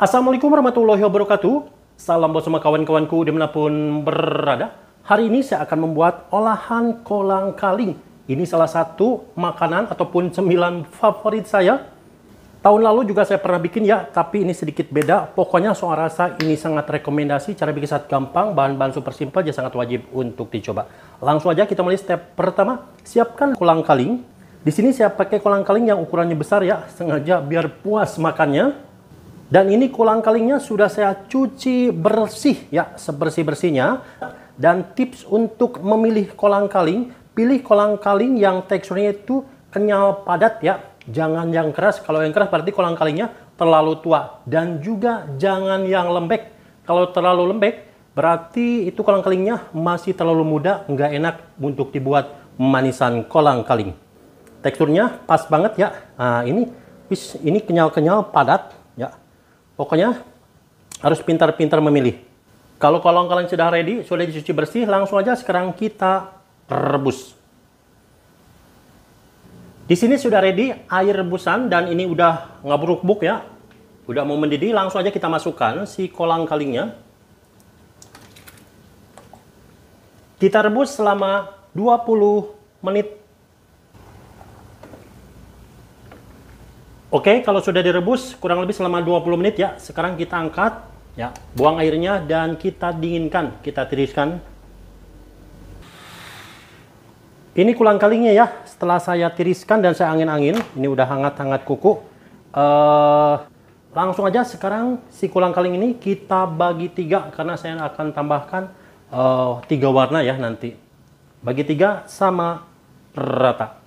Assalamualaikum warahmatullahi wabarakatuh. Salam buat semua kawan-kawanku dimanapun berada. Hari ini saya akan membuat olahan kolang kaling. Ini salah satu makanan ataupun cemilan favorit saya. Tahun lalu juga saya pernah bikin ya, tapi ini sedikit beda. Pokoknya soal rasa ini sangat rekomendasi. Cara bikin sangat gampang, bahan-bahan super simple, jadi sangat wajib untuk dicoba. Langsung aja kita mulai step pertama. Siapkan kolang kaling. Di sini saya pakai kolang kaling yang ukurannya besar ya, sengaja biar puas makannya. Dan ini kolang kalingnya sudah saya cuci bersih ya, sebersih-bersihnya. Dan tips untuk memilih kolang kaling, pilih kolang kaling yang teksturnya itu kenyal padat ya. Jangan yang keras, kalau yang keras berarti kolang kalingnya terlalu tua. Dan juga jangan yang lembek. Kalau terlalu lembek, berarti itu kolang kalingnya masih terlalu muda, nggak enak untuk dibuat manisan kolang kaling. Teksturnya pas banget ya. Nah, ini ini kenyal-kenyal padat Pokoknya harus pintar-pintar memilih. Kalau kolong kalian sudah ready, sudah dicuci bersih, langsung aja sekarang kita rebus. Di sini sudah ready air rebusan dan ini udah ngabruk-buk ya. Udah mau mendidih, langsung aja kita masukkan si kolang kalingnya. Kita rebus selama 20 menit Oke, kalau sudah direbus kurang lebih selama 20 menit ya. Sekarang kita angkat, ya, buang airnya dan kita dinginkan, kita tiriskan. Ini kulang kalinya ya. Setelah saya tiriskan dan saya angin-angin, ini udah hangat-hangat kuku. Uh, langsung aja sekarang si kulang kaling ini kita bagi tiga karena saya akan tambahkan uh, tiga warna ya nanti. Bagi tiga sama rata.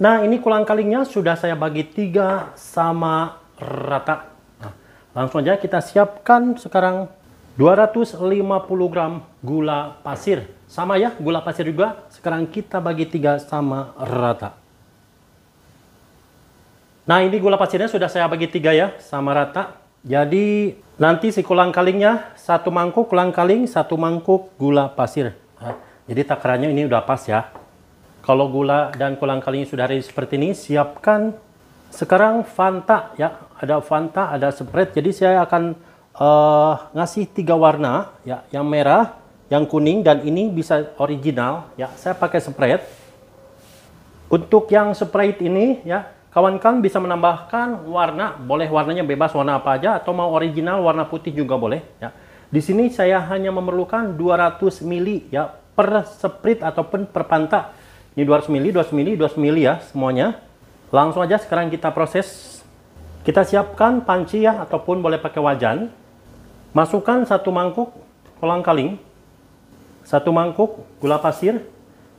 Nah ini kolang kalingnya sudah saya bagi tiga sama rata. Nah, langsung aja kita siapkan sekarang 250 gram gula pasir. Sama ya gula pasir juga. Sekarang kita bagi tiga sama rata. Nah ini gula pasirnya sudah saya bagi tiga ya sama rata. Jadi nanti si kolang kalingnya satu mangkuk kolang kaling satu mangkuk gula pasir. Nah, jadi takarannya ini udah pas ya. Kalau gula dan kolang kalinya sudah ada seperti ini, siapkan sekarang Fanta ya. Ada Fanta, ada Sprite. Jadi saya akan uh, ngasih tiga warna ya, yang merah, yang kuning dan ini bisa original ya. Saya pakai Sprite. Untuk yang Sprite ini ya, kawan-kawan bisa menambahkan warna, boleh warnanya bebas warna apa aja atau mau original warna putih juga boleh ya. Di sini saya hanya memerlukan 200 ml ya per sprite ataupun per fanta. Ini 200 mili, 200 mili, 200 mili ya semuanya. Langsung aja sekarang kita proses. Kita siapkan panci ya ataupun boleh pakai wajan. Masukkan satu mangkuk kolang kaling, satu mangkuk gula pasir,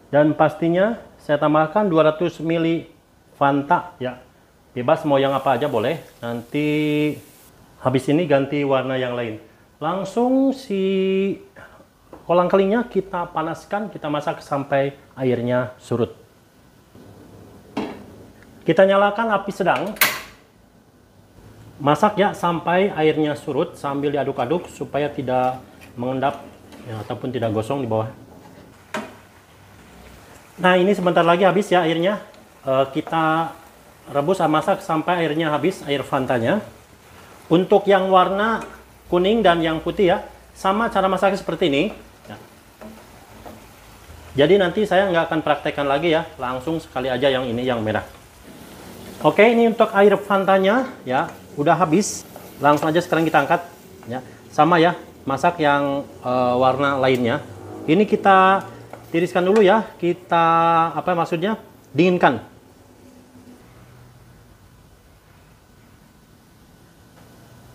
dan pastinya saya tambahkan 200 ml Fanta ya. Bebas mau yang apa aja boleh. Nanti habis ini ganti warna yang lain. Langsung si Kolang kalingnya kita panaskan, kita masak sampai airnya surut. Kita nyalakan api sedang. Masak ya sampai airnya surut sambil diaduk-aduk supaya tidak mengendap ya, ataupun tidak gosong di bawah. Nah ini sebentar lagi habis ya airnya. E, kita rebus masak sampai airnya habis, air fantanya. Untuk yang warna kuning dan yang putih ya, sama cara masaknya seperti ini. Jadi nanti saya nggak akan praktekkan lagi ya, langsung sekali aja yang ini yang merah. Oke, ini untuk air fantanya ya, udah habis. Langsung aja sekarang kita angkat ya. Sama ya, masak yang e, warna lainnya. Ini kita tiriskan dulu ya, kita apa maksudnya? Dinginkan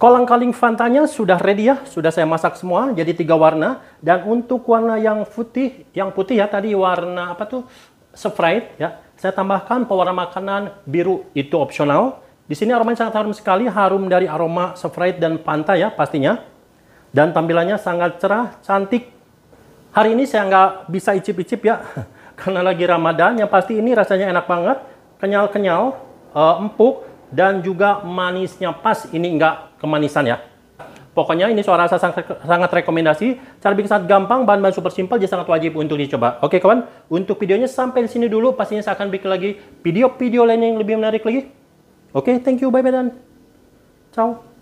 Kolang-kaling fantanya sudah ready ya, sudah saya masak semua jadi tiga warna. Dan untuk warna yang putih, yang putih ya tadi warna apa tuh? Sprite ya. Saya tambahkan pewarna makanan biru itu opsional. Di sini aromanya sangat harum sekali, harum dari aroma Sprite dan pantai ya pastinya. Dan tampilannya sangat cerah, cantik. Hari ini saya nggak bisa icip-icip ya, karena lagi Ramadan. Yang pasti ini rasanya enak banget, kenyal-kenyal, eh, empuk dan juga manisnya pas ini enggak kemanisan ya pokoknya ini suara saya sangat, sangat rekomendasi cara bikin sangat gampang bahan-bahan super simple jadi sangat wajib untuk dicoba oke kawan untuk videonya sampai di sini dulu pastinya saya akan bikin lagi video-video lain yang lebih menarik lagi oke thank you bye bye dan ciao